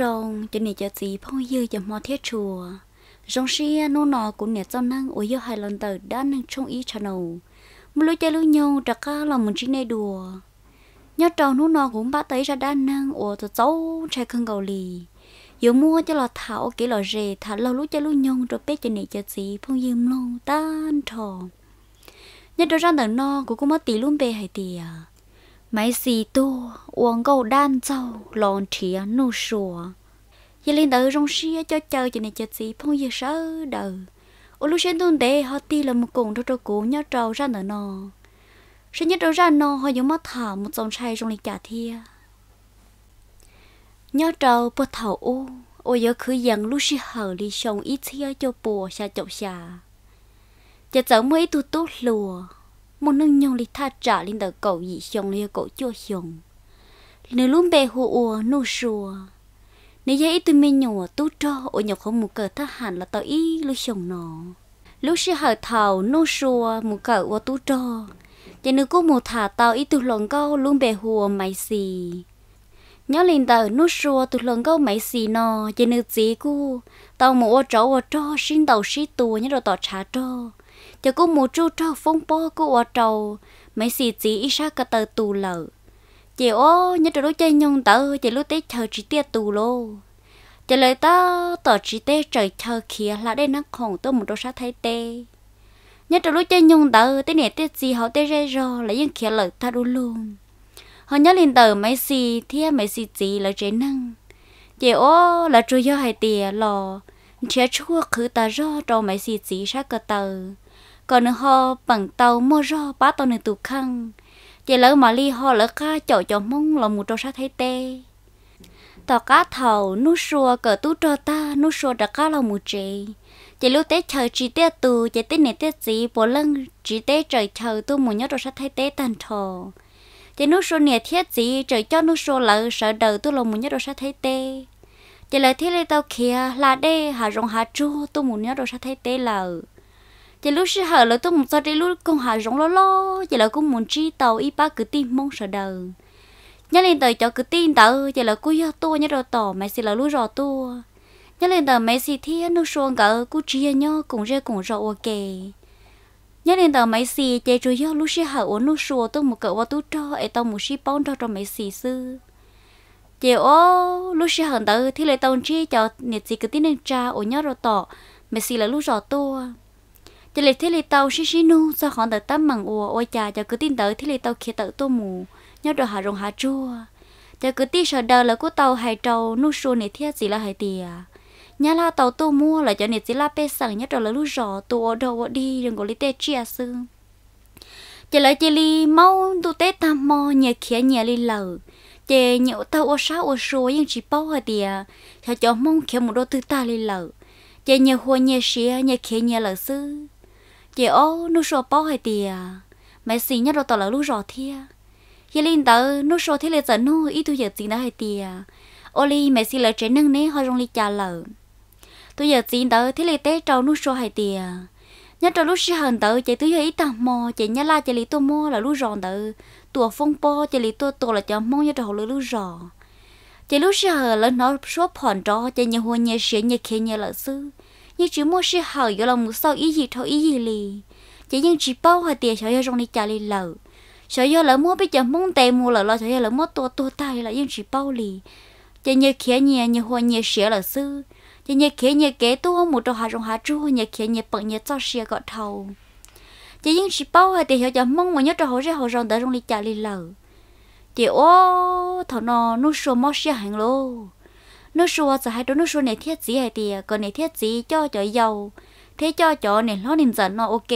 rong cho nên cho gì phong dư cho mò thiết chùa rong xia nô nọ cũng nè cho năng ôi yêu hai lần tờ đã năng trong ý cho nầu một lối chơi lưu nhau đặc ca là mình chỉ này đùa nhớ tròn nô nọ cũng bắt tới ra đa năng ủa cho cháu chạy khăn cầu lì dù mua cho là thảo kỹ lò rề thả lâu lúc chơi lưu nhau rồi bé cho nè cho gì phong dư mông tan thò nhớ tròn ra tờ nọ cũng có mất tí luôn bề hai tì à mấy gì tu uống cầu đan dâu lòn thía nô sùa giờ lên tới rong xia cho chờ chị này chờ gì phong giờ sớ đời ô lúc xem tuần đề họ ti là một cùng cho trâu cũ nhớ trâu ra nữa nò. sẽ nhớ trâu ra nò họ giống mắt thả một dòng trai trong lịch trả thia nhớ trâu bờ thảo u ô giờ cứ dần lúc xia hở đi sông ít thia cho bùa xa chậu xà chờ giống mấy tu tốt lùa một nâng nhong lì tha trả lên tờ cầu dị xong lìa cầu chua xong nếu luôn bè hồ ùa nô sùa nếu giấy tụi mình nhỏ tu cho ổ nhỏ không một cờ thắt hẳn là tao ý lúc xong nó lúc sẽ hở thảo nô sùa một cờ ùa tu cho giờ nếu cô mù thả tao ý tụi lòng câu luôn bè hồ mày xì nhớ lên tờ nô sùa tụi lòng câu mày xì nó giờ nếu gì cô tao mù ô trâu ô cho xin tàu xí tù nhớ rồi tao trả trâu cho cô mù trâu trâu phong po cô ở trâu mấy xì chỉ ít sao cả tờ tù lợ chị ô nhớ trâu chơi nhung tờ chị lúc tết chờ chỉ tiệt tù lô chị lời ta tỏ chỉ tê trời chờ kia là đây nắng khổng tôi một đôi sát thấy tê nhớ trâu lúc chơi nhung tờ tết này tết gì họ tê rê rò là những kia lời ta đu luôn họ nhớ lên tờ mấy xì thia mấy xì chỉ là chế năng chị ô là trâu do hai tìa lò chế chua khứ ta rò trâu mấy xì chỉ sát cả tờ còn nữa họ bằng tàu mơ ro bá tàu này tù khăn chỉ lỡ mà li ho lỡ cá chậu cho mông là một trâu sát thấy tê tàu cá thầu nút xua cờ tú cho ta nút xua đã cá là một chị chỉ lúc tết chờ chỉ tết tù chỉ tết nè tết gì bỏ lưng chỉ tết trời chờ tu một nhớ trâu sát thấy tê tàn thò chỉ nút xua nè thiết gì trời cho nút xua lỡ sợ đời tu là một nhớ trâu sát thấy tê chỉ lời thiết lên tàu kia là đê hà rong hà chu tu một nhớ trâu sát thấy tê lỡ là chỉ lúc sư hở là tôi muốn cho chỉ lúc con hà rong lo lo chỉ là cũng muốn chi tàu y ba cứ tin mong sợ đời nhớ lên tờ cho cứ tin tàu, chỉ là cô yêu tôi nhớ rồi tỏ mày xì là lúc rồi tôi nhớ lên tờ mày xì thiên nó xuống cả cô chia nhau cùng ra cùng rồi ok nhớ lên tờ mày xì chỉ rồi yêu lúc sư hở uống lúc xuống tôi một cậu và tôi cho ấy tao một xí bóng cho cho mày xì sư. chị ô lúc xưa hận tới thì lấy tao chi cho nhiệt gì cứ tin nên cha ô nhớ rồi tỏ mẹ xì là lúc rõ tôi chỉ là thế là tàu xí xí nu sao họ đợi tắm mằng ùa ôi chà cho cứ tin tới thế là tàu kia tự tu mù nhớ đồ hà rồng hà chua cho cứ tin sợ đời là của tàu hải trâu nu xu này thiết gì là hải tiề nhớ la tàu tu mua là cho này gì là pe sẵn nhớ đồ là lúc rò tôi đầu đi đừng có à lấy tê chia sư chỉ là chỉ li mau tu tê tam mò nhà kia nhà li lờ chỉ nhiều tàu ô sáu ô số nhưng chỉ bao hải tiề cho cho mong kia một đôi thứ ta li lờ chỉ nhớ hoa nhớ xía nhớ kia nhớ lờ sư chị ô nu sô bó hay tìa mẹ xì nhất rồi tỏ là lúc rò thia giờ linh tớ nu sô thế là giờ nu ít tu giờ gì đó hay tìa ô li mẹ xì lời trẻ nâng nế hơi rong li trả lợ tu giờ gì tớ thế là té trâu nu sô hay tìa nhất trâu lúc xí hờn tớ chạy tu giờ ít tạm mò chạy nhá la chạy li tu mò là lúc ròn tớ tùa phong po chạy li tu tu là chờ mong nhất trâu lúc rò, chạy lúc xí hờn lên nó số phòn trò chạy nhiều hồ nhiều xí nhiều khê nhiều lợi sư như chữ mua sư hở gọi lòng một sau ý gì thôi ý gì lì chỉ nhưng chỉ bao hoa tiền sợ do trong đi trả lì lợ sợ do lỡ mua bây giờ mong tè mua lợ lo cho do lỡ mua to to tay là nhưng chỉ bao lì chỉ như khía nhẹ như hoa nhẹ sửa là sư chỉ như khía nhẹ kế tua một đồ hà trong hà chu hoa nhẹ khía nhẹ bận nhẹ cho sửa gọt thầu chỉ nhưng chỉ bao hoa tiền sợ do mong mà nhớ cho hồ ra hồ rồng tới trong đi trả lì lợ chỉ ô thằng nó nó sửa mua sửa hàng lô nó xua sợ hai đứa nó xua này thiết gì hay thì còn này thiết gì cho cho giàu thế cho cho này lo nên giận nó ok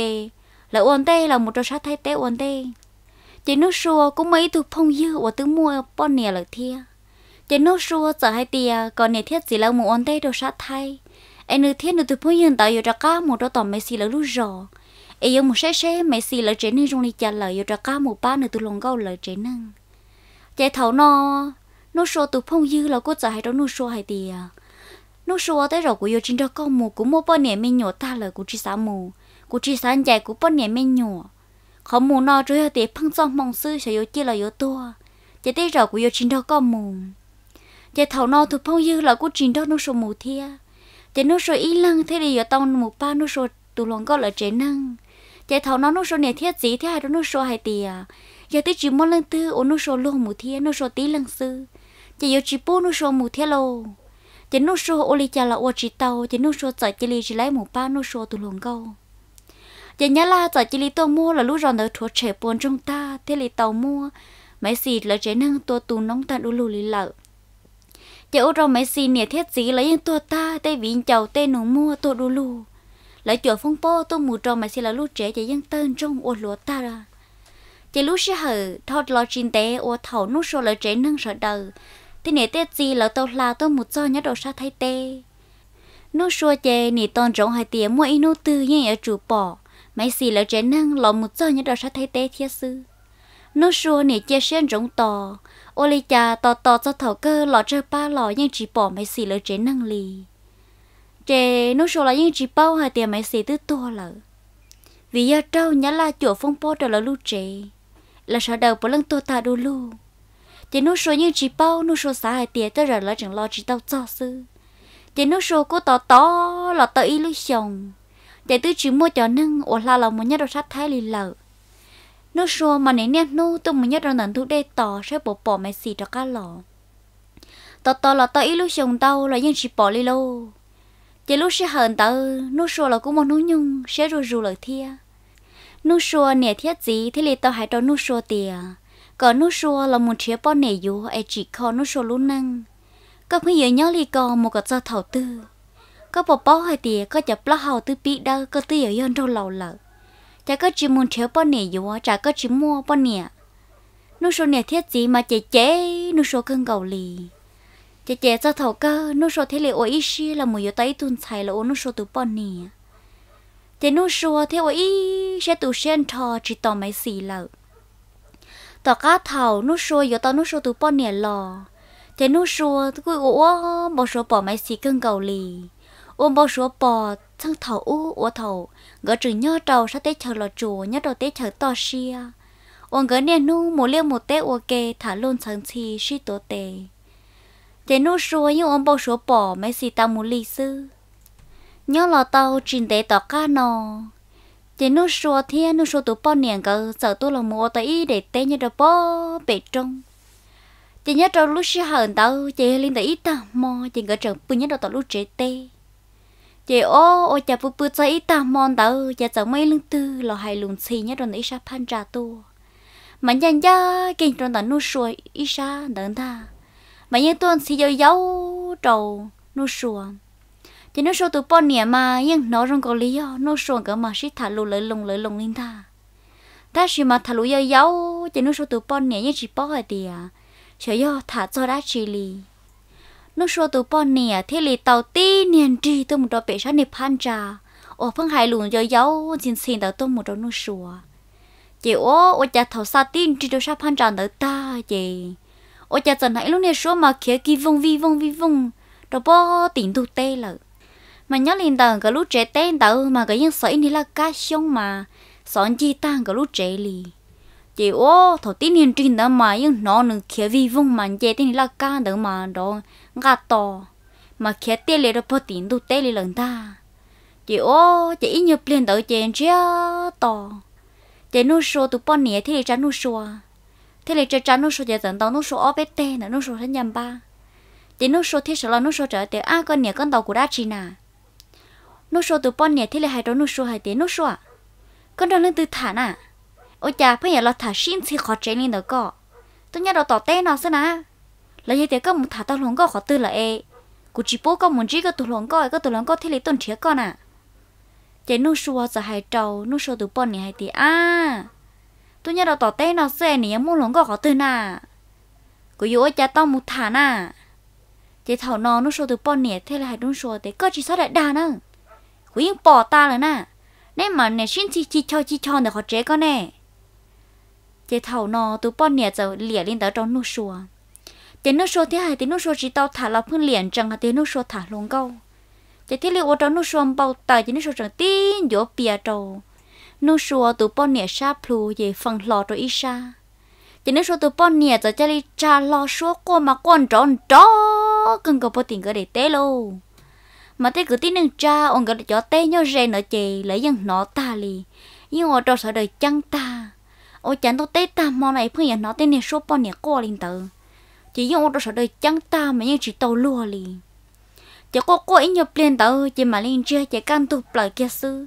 là uốn tê là một trò sát thay tế uốn tê chỉ nó xua cũng mấy thuộc phong dư của tứ mua bọn nè là thia chỉ nó xua sợ hai tia còn này thiết gì là một uốn tê đồ sát thay anh nữ thiết nữ thuộc phong dư tạo yêu ra cá một đồ tỏm mấy xì là lú rò em yêu một xe xe mấy xì là chế nên trong đi chả là yêu ra cá một ba nữ thuộc lòng gâu là chế năng chạy thấu nó nó số từ phong dư là cô trả hay đó nó số hay thì à nó số tới rồi của yêu chính cho con mù cũng mua bao nhiêu men nhỏ ta lời của chị xã mù cô chỉ xã dài của bao nhiêu men nhỏ không mù nó rồi thì phong trong mong sư sẽ yêu chi là yêu to chỉ tới rồi của yêu chính cho con mù chỉ thầu nó từ phong dư là cô chính đó nó số mù thia chỉ nó số ý lăng thế thì yêu tao mù ba nó số tụ lòng có là chế năng chỉ thầu nó nó số này thiết gì thế hay đó nó số hay thì à giờ tới chỉ muốn lần tư ô nó số luôn mù thia nó số tí lần sư chỉ yêu chỉ bố nó số mù thế lô chỉ nó số ô li chả là ô chỉ tàu chỉ nó số chạy chỉ li chỉ lấy mù ba nó số tụ lồng câu chỉ nhớ là chạy chỉ li tàu mua là lúc rồi nó thua trẻ buồn trong ta thế li tàu mua mấy gì là chế nâng tua tù nóng tan u lù li lợ chỉ ô rồi mấy gì nè thiết gì là yên tua ta tê vì chầu tê nó mua tua đu lù lấy chuột phong po tôi mù trong mà xí là lúc trẻ chỉ dân tên trong ô lúa ta ra chỉ lúc sẽ hở thọt lo chín té ô thầu nút số lời trẻ nâng sợ đời thì nè tết gì là tàu là tôi một cho nhớ đồ sa thay tê nô xua chè nè tôn rộng hai tiếng mỗi nô tư nhé ở chủ bỏ mấy gì là trẻ năng lò một cho nhớ đồ sa thay tê thiệt sư nô xua nè chê xuyên rộng tò ô lê cha tò tò cho thầu cơ lò chơi ba lò nhưng chỉ bỏ mấy gì là trẻ năng lì trẻ nô xua là nhưng chỉ bao hai tiếng mấy gì tư to lợ vì giờ trâu nhá là chùa phong po trở là lưu trẻ là sợ đầu bỏ lưng tôi ta đu lưu thì nó số những chỉ bao nó số xã hay tiền tới rồi là chẳng lo chỉ tao cho sư thì nó số cô tỏ tỏ là tao ý lúc chồng để tôi chỉ mua cho nâng ổ là là muốn nhớ đồ sát thái lì lợ nó số mà nè nè nó tôi muốn nhớ đồ nâng thuốc đê tỏ sẽ bỏ bỏ mẹ xì cho cá lọ tỏ tỏ là tao ý lúc chồng tao là những chỉ bỏ lì lô chỉ lúc sẽ hờn tao nó số là cũng muốn nó nhung sẽ rù rù lời thia nó số nẻ thiết gì thì lì tao hãy cho nó số tiền có nút xua là một chiếc bó nể dù ai chỉ có nút xua luôn năng có khi giờ nhớ lì có một cái cho thầu tư có bỏ bó hay tìa có chập lá hầu tư bị đau có tư ở yên đâu lầu lợ chả có chỉ muốn chiếc bó nể dù chả có chỉ mua bó nể nút xua nể thiết gì mà chế chế nút xua cơn cầu lì chế chế cho thầu cơ nút xua thế lì ôi ý xí là một yếu tay tuân xài là ôi nút xua tụ bó nể chế nút xua thế ôi ý sẽ tụ sen thò chỉ tỏ mấy xì lợ tỏ cá thầu nút xua giờ tao nút xua từ bao nè lò thế nút xua cứ ủa bao số bỏ mấy xì cưng cầu lì ôm bỏ số bỏ thằng thầu u ủa thầu gỡ trừ nhớ trầu sao tết chờ lò chùa nhớ đầu tết chờ to xia ôm gỡ nè nu một liêu một tết ok thả luôn sáng chi xí tổ tề thế nút xua nhưng ôm bỏ số bỏ mấy xì tao một lì sư nhớ lò tao trình tế tỏ cá nò chỉ nó xua thiên nó xua tụ bao niệm cơ sợ tôi là mua tới để té như đó bao bể trong chỉ nhớ trong lúc xí hờn tao chỉ liên tới ít tao mò chỉ ngỡ trường bự nhớ đồ tao lúc chế tê chị ô ô chả bự bự cho ít tao mò tao chả sợ mấy lưng tư lo hay lùn xì nhớ trong ít sa pan trà tu mà nhanh ra kinh trong tao nó xua ít sa đơn ta mà như tuần xì dầu dầu, trầu nó xua จนโชตูปนเนี่ยมายังนอรงกลียอนชวงก็มาชิทาลุเลยลงเลยลงนินทาถ้าชิมาทะลุยาวจนโชตูปนเนี่ยยังชิปอเตียเฉยอถาจอดาชิลีนชวตูปอนเนี่ยที่ลีเตาตีเนียนดีตัวมุดเอปชันในพันจาโอ้พังหายหลุนยาวจินสินเตาตัวมุดนชัวเจ้าโอ้จะทศตินที่เราชอบพันจานเตาเจ้าโอ้จะจะไหนลุงเนี่ยชัวมาเขียกีวงวีวงวีวงตัวป้อติ่งตุเตเลย mà nhớ liền tờ cái lúc trẻ tên tờ mà cái dân sợi thì là ca xong mà sọn chi tan cái lúc trẻ lì chị ô thổ tin hiền trình đó mà nhưng nó nửa kia vi vung mà chị tin là ca đó mà đó ngã to mà kia tê lệ đó po tin tu tê lệ lần ta chị ô chị ý nhập liền tới chị chia to chị nu số tụ po thế thì chả nô số à. thế là chị chả nu số chị tận tàu nô số ở bên tê nữa nu số thân nhầm ba chị nô số thế sợ là nô số trở tê á con nè con tàu của đa chi nà nô số từ bọn nhẹ thế là hai đó nô số hai tiếng nô số à con đang lên từ thả nè ô cha, bây giờ là thả xin thì khó chạy nên đó co, tôi nhớ đó tỏ té nó xem nè lấy như thế có một thả tao luôn co khó tư là e cú chỉ bố có muốn chỉ có tụ luôn co có tụ luôn co thế lấy tuần chia con à chạy nô số giờ hai trâu nô số từ bọn nhẹ hai tiếng à tôi nhớ đó tỏ té nó xem nè muốn luôn co khó tư nà, cú yêu ô cha tao một thả nà, chị thảo nó nó số từ bọn nhẹ thế là hai đúng số thế có chỉ sao lại đà nữa quý bỏ ta rồi nè nên mà nè xin chi chi cho chi cho nè họ chế con nè chế thầu nó tụi bọn nè giờ lìa lên tới trong nước xua chế nước xua thế hay thì nước xua chỉ tao thả là phương liền chẳng hay thì nước xua thả luôn câu chế thế liệu trong nước xua bao tài chế nước xua chẳng tin dỗ bìa trầu nước xua tụi bọn nè sa plu về phần lò rồi ít sa chế nước xua tụi bọn nè giờ chơi cha lo xua cô mà con tròn tròn cần có bao tiền cái để té luôn mà thế cứ tin nâng cha ông gần cho tê nhau rèn nó chè lấy dân nó ta lì nhưng ở trong sở đời chăng ta ô chẳng tôi tê ta mò này phương nhà nó tên này số bao nhiêu cô linh tử chỉ nhưng ở trong sở đời chăng ta mà nhưng chỉ tàu lùa lì chỉ có cô ấy nhập liền tử chỉ mà lên chơi chỉ căn tu lại kia sư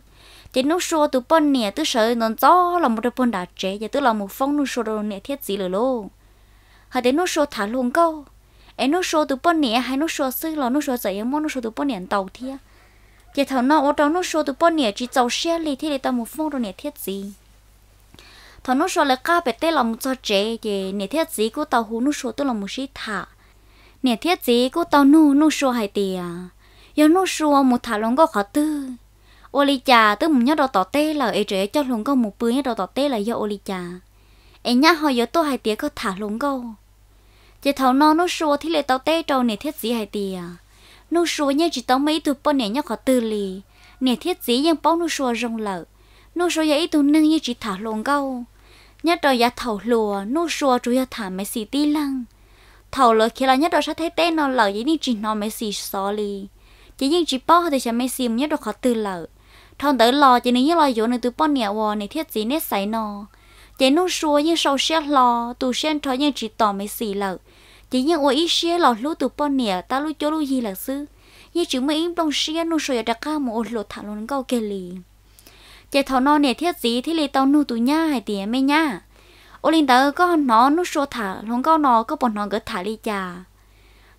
chỉ nó số từ bao nhiêu từ sở nó rõ là một đôi bao đá trẻ và tôi là một phong nó số đồ nè thiết gì lừa lô hay đến nó số thả luôn câu em nó số từ bốn nè hay nó số sáu, là nó số giờ em muốn nó số từ bốn nè đầu tiên. giờ thầu nó ở trong nó số từ bốn nè chỉ tàu xe lì thì để tao một phong rồi nè thiết gì thầu nó số là cá bể tê là một cho trẻ thì nè thiết gì của tao hú nó số tôi là một sĩ thả nè thiết gì của tao nu nó số hay tiền giờ nó số một thả lòng có khó tư oli cha tôi muốn nhớ đầu tỏ tê là ấy trẻ cho lòng có một bữa nhớ đầu tỏ tê là do oli cha em nhá họ giờ tôi hai tiền có thả lòng câu giờ thảo nó nó sủa thì lại tao té trâu nè thiết gì hay tiề à. nó sủa nhau chỉ tao mấy tụp bọn nè nhá khó tư lì nè thiết gì nhưng bao nó sủa rong lợ nó sủa vậy tụi nâng như chỉ thả lồng câu nhá trời giờ thầu lùa nó sủa chủ giờ thả mấy xì tí lăng thầu lỡ khi là nhá trời sẽ thấy té nó lợ vậy nên chỉ nó mấy xì xò lì chỉ nhưng chỉ bao thì sẽ mấy xì nhá trời khó tư lợ thằng tới lò chỉ nên nhá lò dỗ nên tụi bọn nè wò nè thiết gì nét sấy nó chỉ nó sủa nhưng sau xe lò tụi xe thôi nhưng chỉ tỏ mấy xì lợ chỉ như ôi ít xe lọt lũ tụ bọn nè ta lũ cho lũ gì là sư như chữ mấy im bông xe nô sôi đặc ca một lỗ thẳng luôn câu kề lì chạy thọ nọ nè thiết gì thì lì tao nu tụ nha hay tiền mấy nha ô linh tớ có nó nu sôi thả luôn câu nó có bọn nó gỡ thả đi chà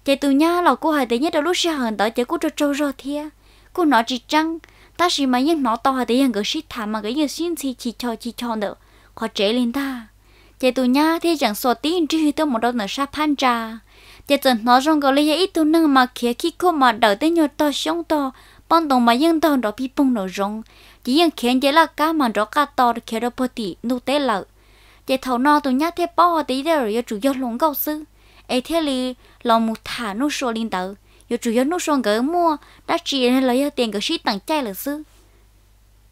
chạy tụ nha lọ cô hay tiền nhất đâu lũ xe hờn tớ chạy cô trâu trâu rồi thia cô nó chỉ trăng ta chỉ mà những nó to hay tiền gỡ xít thả mà gỡ như xin xì chỉ cho chỉ cho được khó chế linh ta chị tụi nhá thì chẳng so tí chỉ hư tông một đôi nở sa phan trà chị chẳng nói rằng gọi là ít tụi nâng mà khía khi cô mà đợi tới nhiều to xong to bọn đồng mà yên tông đó bị bùng nổ rong chỉ yên khiến chị là cá mà đó cá to được kia đó bớt tí nụ tế lợ chị thầu no tụi nhá thì bỏ tí đó rồi chủ yếu lồng cầu sư ai thế li lòng một thả nụ sổ linh tử giờ chủ yếu nút xong gỡ mua đã chỉ nên lấy tiền gỡ ship tặng chay là sư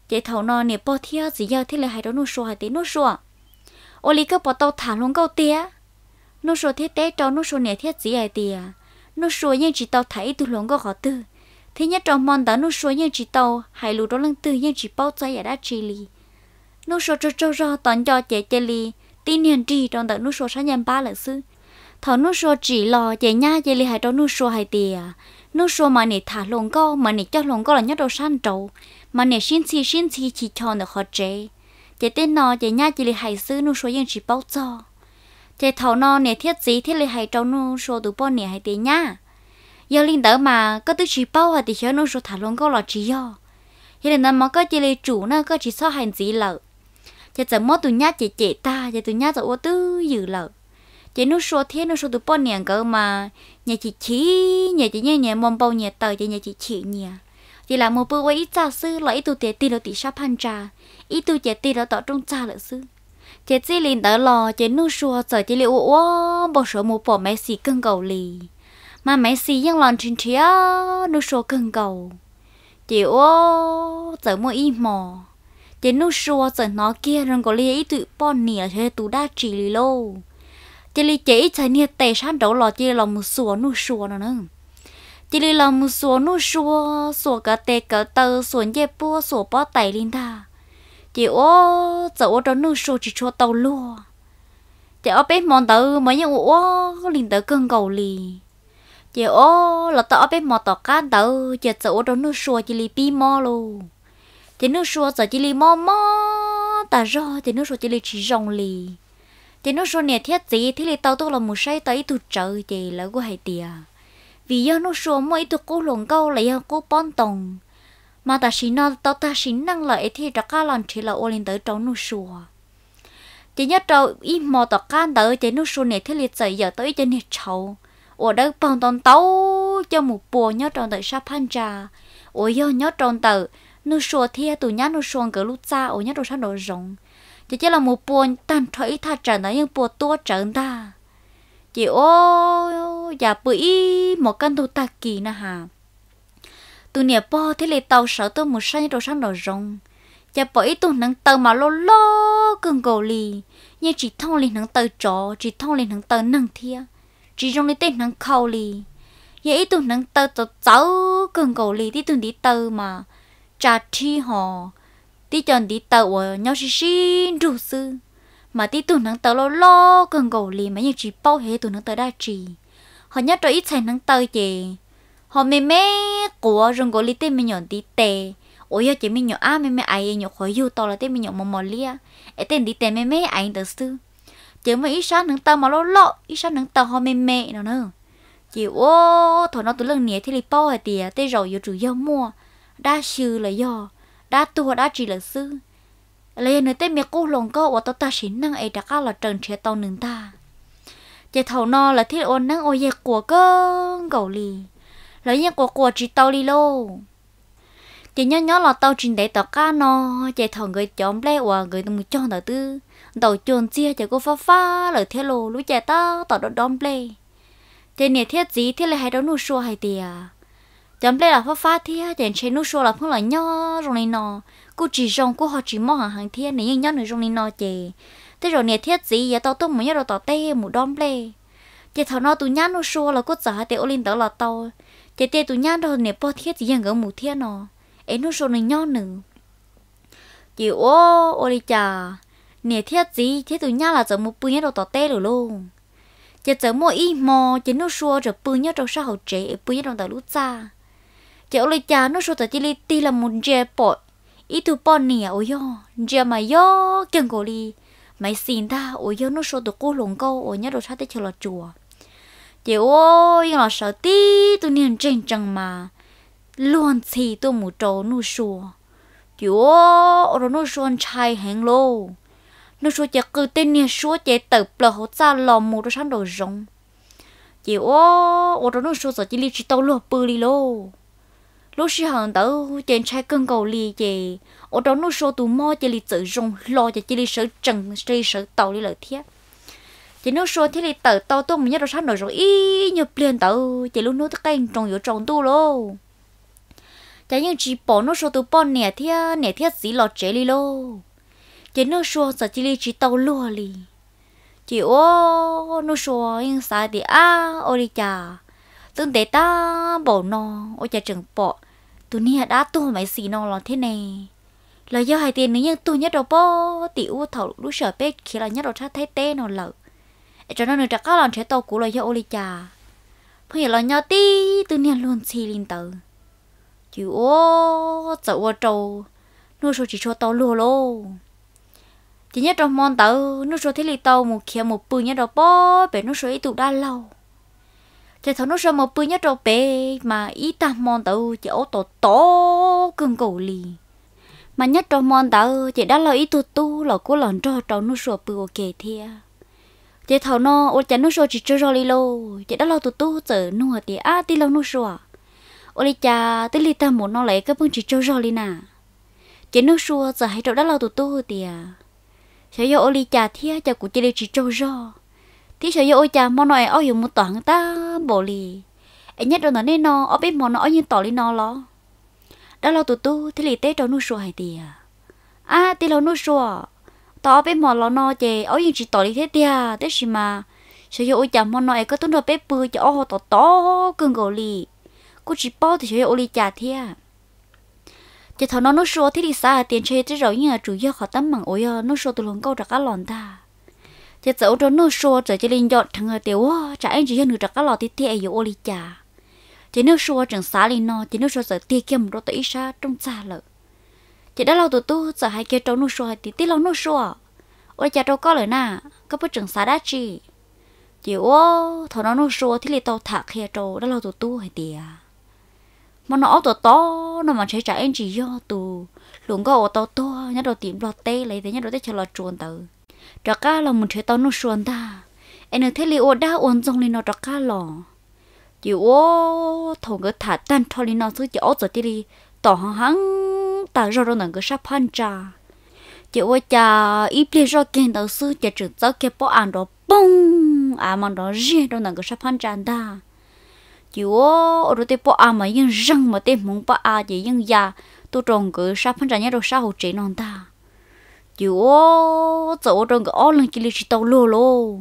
chị thầu nó nè bỏ theo chỉ giờ thế là hai đó nút xua hai tí nút xua ô lý cơ bỏ tàu thả luôn câu tia nô số thiết tế cho nô số nè thiết gì ai tia nô số nhưng chỉ tàu thả ít từ luôn câu khó tư thế nhất trong mòn đã nô số nhưng chỉ tàu hai lù đó lăng tư nhưng chỉ bao trái ở đã chỉ lì nô số cho cho cho toàn cho chế chế lì tin hiền trì trong đó nô số sáng nhân ba lợn sư thọ nô số chỉ lo chế nha chế lì hai trong nô số hai tia nô số mà nè thả luôn câu mà nè cho luôn câu là nhất đầu san trầu mà nè xin xì xin xì chỉ cho nó khó chế chị tên nó chị nhá chị lì hay sư nu số yên chỉ bao cho chị thầu nó nè thiết gì thiết lì hay trâu nu số tụ bao nè hay tiền nhá giờ linh đỡ mà có tư chỉ bao hoặc thì chớ nu số thả luôn có lọ chỉ yo giờ linh mà có chị lì chủ nó có chỉ so hành gì lợ chị giờ mất tụ nhá chị chị ta chị tụ nhá tụ ô tư dự lợ chị nu số thiết nu số tụ bao nè cơ mà nhà chị chỉ nhà chị nhẹ nhẹ mồm bao nhẹ tờ chị nhà chị chỉ nhẹ chỉ là một bữa quay ít cha sư là ít tuổi chế tì là tì sắp hành trà ít tuổi chế tì là tỏ trong trà là sư chế chỉ liền đỡ lò chế nu xua giờ chỉ liệu ô bỏ số một bỏ mấy xì cưng cầu lì mà mấy vẫn xì ยัง lòn trên chia nu xua cưng cầu chị ô giờ mua ít mò chế nu xua giờ nó kia rồi có lì ít tụi bọn nỉa thế tu đa trì lì lô chế lì chế ít chạy nia tè sát đấu lò chế lò một xua nu xua nó nữa chỉ là một số nô số số cả tê cả tơ số nhẹ bố số bó tay linh ta chỉ ô giờ ô đó nô số chỉ cho tàu lúa chỉ ô bên mòn tàu mấy những ô linh tàu cơn cầu li chỉ ô là tàu bên mòn tàu cá tàu chỉ giờ ô đó nô số chỉ li pi mò luôn chỉ nô số chỉ chỉ li mò mò ta rõ chỉ nô số chỉ li chỉ rồng li chỉ nô số nè thiết gì thì li tàu tôi là một say tới tụt trời chỉ là của hai tiền vì do nó số mỗi tụ cô lồng câu lại do cô bón tòng mà ta xin nó tao ta xin năng lợi thì cho các lần chỉ là ô lên tới trong nó số chỉ nhớ trâu ít mò tọt can tới chỉ nó số này thế liệt dậy giờ tới trên này trâu ở đây bón tòng tàu cho một bùa nhớ tròn tới sa pan cha ở do nhớ tròn tới nó số thì tụ nhá nó số cái lúc xa ở nhớ trâu sao đồ rộng chỉ chỉ là một bùa tan thấy tha trả nó nhưng bùa tua trở ta chị ô dạ bữa một căn đồ ta kỳ nè hà tụi nè po thế lệ tàu sợ tôi một sai đồ sang đồ rong dạ bỏ ít nắng tàu mà lô lô cường gồ lì nhưng chỉ thông lên nắng tàu trọ chỉ thông lên nắng tàu nắng thia chỉ trong lấy tên nắng khâu lì dạ ít tụi nắng tàu tàu cháu cường gồ lì thì tụi đi tàu mà trà thi họ tí chọn đi tàu ở nhau xí xí đủ sư mà tí tụi nắng tới lo lo cần gầu lì mà như chỉ bao hết tụi nắng tới đa chỉ họ nhớ cho ít thầy nắng tới gì họ mẹ mẹ của rừng gầu lì tên mình nhọn tí tê ôi giờ chỉ mình nhọn à mẹ mẹ ai nhọn khỏi yêu to là tên mình nhọn mò mò lia ấy tên tí tê mẹ mẹ ai tới sư chỉ mà ít sáng nắng tới mà lo lo ít sáng nắng tới họ mẹ mẹ nào nữa chỉ ô thôi nó tụi lần nhẹ thì lì bao hết tiệt tê rồi yêu chủ yêu mua đa sư là do đa tu đa chỉ là sư lấy nữa tên miệng cú lồng có và ta xin năng ấy đã cá là trần chế tàu nương ta chế thầu no là thiết ôn năng ôi dẹt của cơ gầu lì lấy nhẹ của của chỉ tàu lì lô chế nhớ nhớ là tàu trình đầy tàu cá no chế thầu người chọn ble và người đồng chọn đầu tư đầu chuồn chia chế cô phá phá lời thiết lô lúc chạy ta tàu đón đón ble chế nè thiết gì thiết là hai đó nu xua hai tìa chọn ble là phá phá thiết chế chế nu xua là không là nhớ rồi này nọ no cô chỉ rong cô họ chỉ mong hàng hàng thiên này nhưng nhau nữa rong nên nó chè thế rồi nè thiết gì giờ tao tung muốn nhớ rồi tao tê một đom lê chị thằng nó tụi nhau nó xua là cô trả tê ô linh tao là tao chị tê tụi nhau rồi nè po thiết gì vậy ngỡ mù thiên nó ấy nó xua này nhau nữa chị ô ô đi chà nè thiết gì thiết tụi nhau là giờ một bự nhớ rồi tao tê rồi luôn chị giờ mua ít mò chị nó xua rồi bự nhớ rồi sao hậu trễ bự nhớ rồi tao lút xa chị ô đi chà nó xua tao chỉ li ti là một dẹp bội ít tu bỏ nè ôi yo giờ mà yo kiêng cổ đi mày xin ta ôi yo nó số tụ cô lồng câu ôi nhớ đồ sát tới chờ là chùa chị ôi là sợ tí tôi niên trên trần mà luôn thì tôi mù trâu nu xua chị ôi rồi nó xuân chai hàng lô nó xua chị cứ tên nè xua chị tự bờ hồ trợ lò mù đồ sát đồ rồng chị ôi rồi nó xua sợ chỉ li chỉ tàu lô bự li lô lúc xí hàng tớ trên trái cân cầu lì chè ở đó nó số tụ mò chè li tự dùng lo chè chè lì sợ trần chè lì sợ tàu lì lợi thiết chè nó số thiết li tờ tàu tôm mình nhớ đồ sáng nổi rồi y nhập liền tờ chè lúc nó tất canh trồng yếu trồng tu lô chè nhưng chỉ bỏ nó số tụ bỏ nè thiết nè thiết gì lọt chè li lô chè nó số sợ chè li chỉ tàu lùa li, chị ô nó xua yên sai thì à ô đi chà tương tế ta bỏ nó ô chà chừng bỏ ตัวนี้ đã tu mấy xì nó là thế này là do hai tiền nữa nhưng tu nhất đâu bố tiểu thầu lúc sợ bé khi là nhất đâu thấy tê nó lợ cho nên nữa chắc có làm thế tàu cũ là do ô li trà bây giờ là nhau tí tự nhiên luôn xì lên tử chịu ô chậu ô trâu nuôi số chỉ cho tàu lùa lô chỉ nhất trong món tử nuôi số thế li tàu một kia một bự nhất đâu bố bé nuôi số ít tụ đa lâu thế thôi nó sợ một bữa nhất trâu bé mà ít ta mòn tàu chỉ ô tô to cưng cổ lì mà nhất trâu mòn tàu chỉ đã lo ít tu tu lo cố lòn cho trâu nó sợ bữa ok thia à. chỉ thầu nó ô chả nó sợ chỉ cho rồi lì lô chỉ đã lo tu tu giờ nó thì á thì lâu nó sợ à. ô lì cha tí lì ta muốn nó lấy cái bưng chỉ cho rồi lì nà chỉ nó sợ giờ hay trâu đã lo tu tu thì à sẽ do ô lì cha thia cha cũng chỉ đi chỉ cho rồi thì sợ yêu cha món này ở dùng một toán ta bổ lì ấy nhất đâu nó nên nó ở biết món nó ở như tỏ lên nó lo đã lo tụ tu thì lì tết cho nuôi sùa hay tiề à thì lo nuôi sùa tỏ biết món lo nó chè ở như chỉ tỏ lì thế tiề thế gì mà sợ yêu cha món này có tuấn đồ bếp bự cho ô tỏ tỏ cưng gò lì cô chỉ bao thì sợ yêu lì chả thiề chỉ thằng nó nuôi sùa thì lì xa tiền chơi tới rồi như là chủ yếu họ tắm bằng ôi nó sùa tụ lồng câu ra cá lòn ta giờ cháu cho nô xua trở cho linh dọn thằng người tiểu chả anh chỉ cho hơn được các lò thì thiệt yếu ô li chả chỉ nếu xua chẳng xá linh nó chỉ nếu xua giờ thiệt kiếm rồi tới xa trong xa lợ chỉ đã lâu tụi tu giờ hai kia cháu nó xua thì tí lâu nó xua ôi chả đâu có lời na có bữa chẳng xá đã chi chỉ ô thằng nó nó xua thì li tàu thả kia trâu đã lâu tụi tu hay tiệt mà nó tụi to nó mà chạy chạy anh chỉ do tụi luôn có ô tàu to nhất đầu tìm lọt tê lấy thế nhất đầu tê chờ lọt chuồn tới đó cá là một thế tao nó xuân ta em thế li ô đã ôn trong li nó đó cá lò chỉ ô thằng cái thả tan cho li nó suy chỉ ô rồi đi tỏ hăng ta rồi rồi nó cứ sắp phan trà chỉ ô cha ít li rồi kiện tao sư chỉ chữ tao kia bỏ ăn đó bông à mà đó riêng rồi nó cái sắp phan trà ta chỉ ô rồi tiếp bỏ ăn mà yên răng mà tiếp muốn bỏ ăn chỉ yên già tôi trồng cứ sắp phan trà nhé rồi sao hụt chế non ta chú ô chỗ trong cái ô lần kia lịch tàu lô lô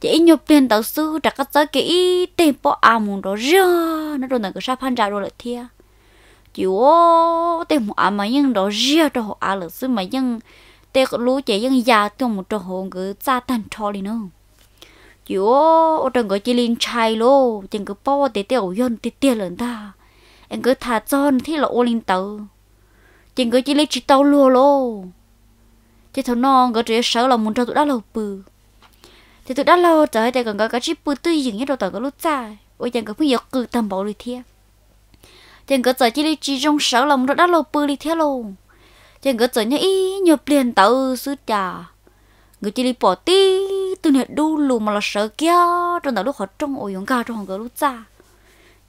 chỉ nhập tiền tàu sư trả các giá kỹ tiền bỏ à muốn đó ra nó rồi là cái sao phan ra rồi lại thia chú ô tiền bỏ à mà nhưng đó ra cho họ à là sư mà nhưng tiền cái lúa chỉ nhưng già trong một chỗ họ cái gia tan cho đi nữa chú ô trong cái chỉ liên trai lô chừng cái bỏ tiền tiêu dân tiền tiền lần ta anh cứ thả cho thì là ô liên tàu chừng cái chỉ lấy chỉ tàu lô lô thì thằng non gỡ trẻ sợ là muốn cho tụi đã lâu bự thì tụi đã lâu trời thì còn có cái chip bự tươi dừng như đầu tờ có lúc dài ôi chẳng có phải giật cự tầm bảo lười thiệt chẳng có trời chỉ đi chỉ trong sợ là muốn cho đã lâu bự lười thiệt luôn chẳng có trời nhớ ý nhớ liền tàu sứ trà người chỉ đi bỏ tí từ nè đu lù mà là sợ kia trong tàu lúc họ trong ôi giống cao trong họ có lúc dài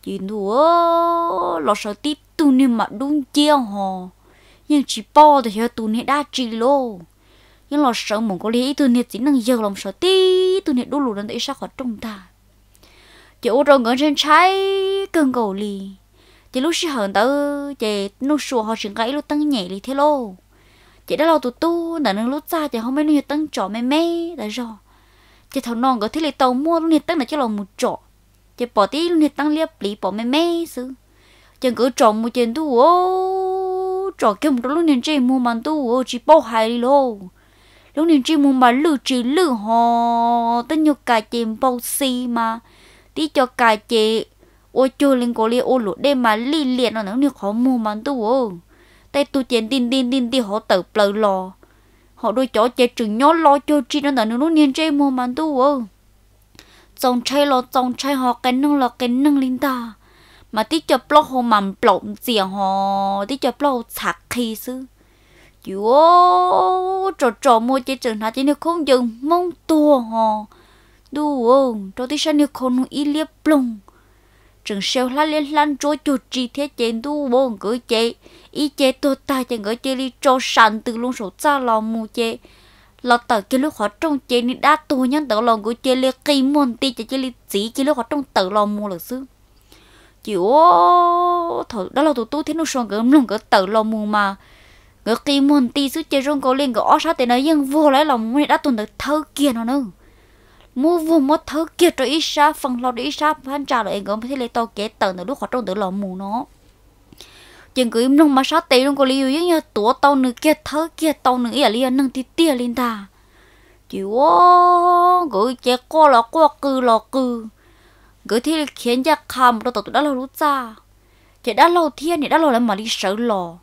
chỉ đùa lo sợ tiếp tu nên mà đúng chiêu hò nhưng chỉ po thì theo tu nên đã chỉ luôn nhưng lo sợ mong có lý từ nhiệt chỉ năng giờ lòng sợ tí từ nhiệt đu lù nên tới sao khỏi trông ta chị ô rồi ngỡ trên trái cơn cầu lì chị lúc xí hận tới chị nô sùa họ sừng gãy lúc tăng nhẹ lì thế lô chị đã lo tụt tu đã nâng lúc xa chị không mấy nhiệt tăng trọ mê mê đã rồi chị thằng non có thế lì tàu mua lúc nhiệt tăng là cho lòng một trọ chị bỏ tí lúc nhiệt tăng liếp lì bỏ mê mê sư chị cứ trọ một chuyện tu ô trọ kêu một lúc nhiệt chơi mua màn tu ô chỉ bỏ hai lì lô lúc này chim muốn mà lư chỉ lư họ tất nhiên cả chị bao xì mà tí cho cả chị ô chú linh cổ li ô lụt đêm mà li liền nó nắng được họ mua mà tu ô tay tu chén tin tin tin tin họ tự plờ lò họ đôi chó chạy trừng nhó lo cho chi nó nắng nó niên chơi mua mà tu ô chồng chơi lo chồng chơi họ cái nâng lo cái nâng linh ta mà tí cho plọ họ mầm plọ gì họ tí cho plọ sạc khí sư chúa trò trò mua chỉ chừng hả chỉ nếu không dừng mong tua họ đủ không trò tí sao nếu không y liếp plong chừng sao lá lên lan chỗ chỗ chỉ thế chế đủ không cứ chế y chế tôi ta chẳng gửi chế đi cho sàn từ luôn số cha lò mua chế lọ tờ cái lúc họ trong chế nên đã tu nhân tờ lò của chế li kỳ môn ti chế chế li chỉ chế lúc họ trong tờ lò mua là xứ chịu thở đó là tụi tôi thế nó xong cái lòng cái tờ lò mua mà người kỳ môn tí suốt chơi rung cầu liên ngỡ ót sát nói yên vô lấy lòng người đã tuần được thơ kia nó nữa mua vô một thơ kia rồi ít xa phần lo đi ít xa phán trả lại ngỡ mới lấy tàu kế tận nữa lúc họ trong tự lòng mù nó chừng cứ nông mà sát tê rung cầu liên giống như tủa tàu nữa kia thơ kia tàu nữa ỉa liền nâng tí tia lên ta chỉ ô gửi chế cô lọ cô cừ lọ cừ gửi thì khiến cho kham đó tụi đã lâu lút ra chế đã lâu thiên thì đã lâu lại mà đi sợ lò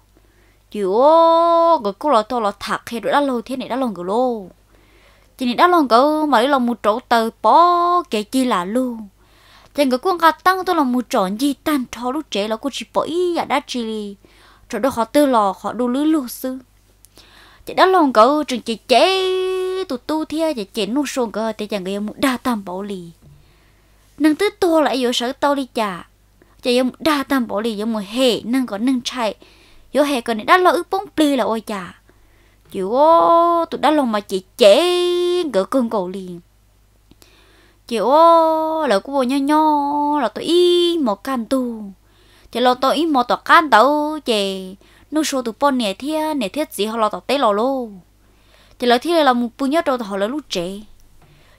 chịu cái cô lọ tôi là thật hay rồi đã lâu thế này đã lâu cái lô chỉ này đã lâu cái mà đi lòng một chỗ tờ bỏ kể chi là luôn chẳng cái quân gà tăng tôi là một chỗ gì tan thò lúc trẻ là cô chỉ bỏ ý à đã chỉ đi chỗ đó họ tư lò họ đu lưới lô sư chỉ đã lâu cái trường chỉ chế tụ tu thia chỉ chế nu xuống cái thì chẳng cái một đa tam bảo lì năng tứ tôi lại yếu sở tao đi chả chỉ một đa tam bảo lì yếu một hệ năng có năng chạy vô hè còn đã lo ước bóng pli là ôi chà chịu ô tụi đã lòng mà chị chế gỡ cơn cầu liền chịu ô là của bồ nho nho là tôi y một can tu chị lo tôi y một tọa can tàu chị nó số tụi bọn nè thia nè thiết gì họ lo tọa tế lo lô chị lo thia là một bùi nhớ trâu họ là lúc trẻ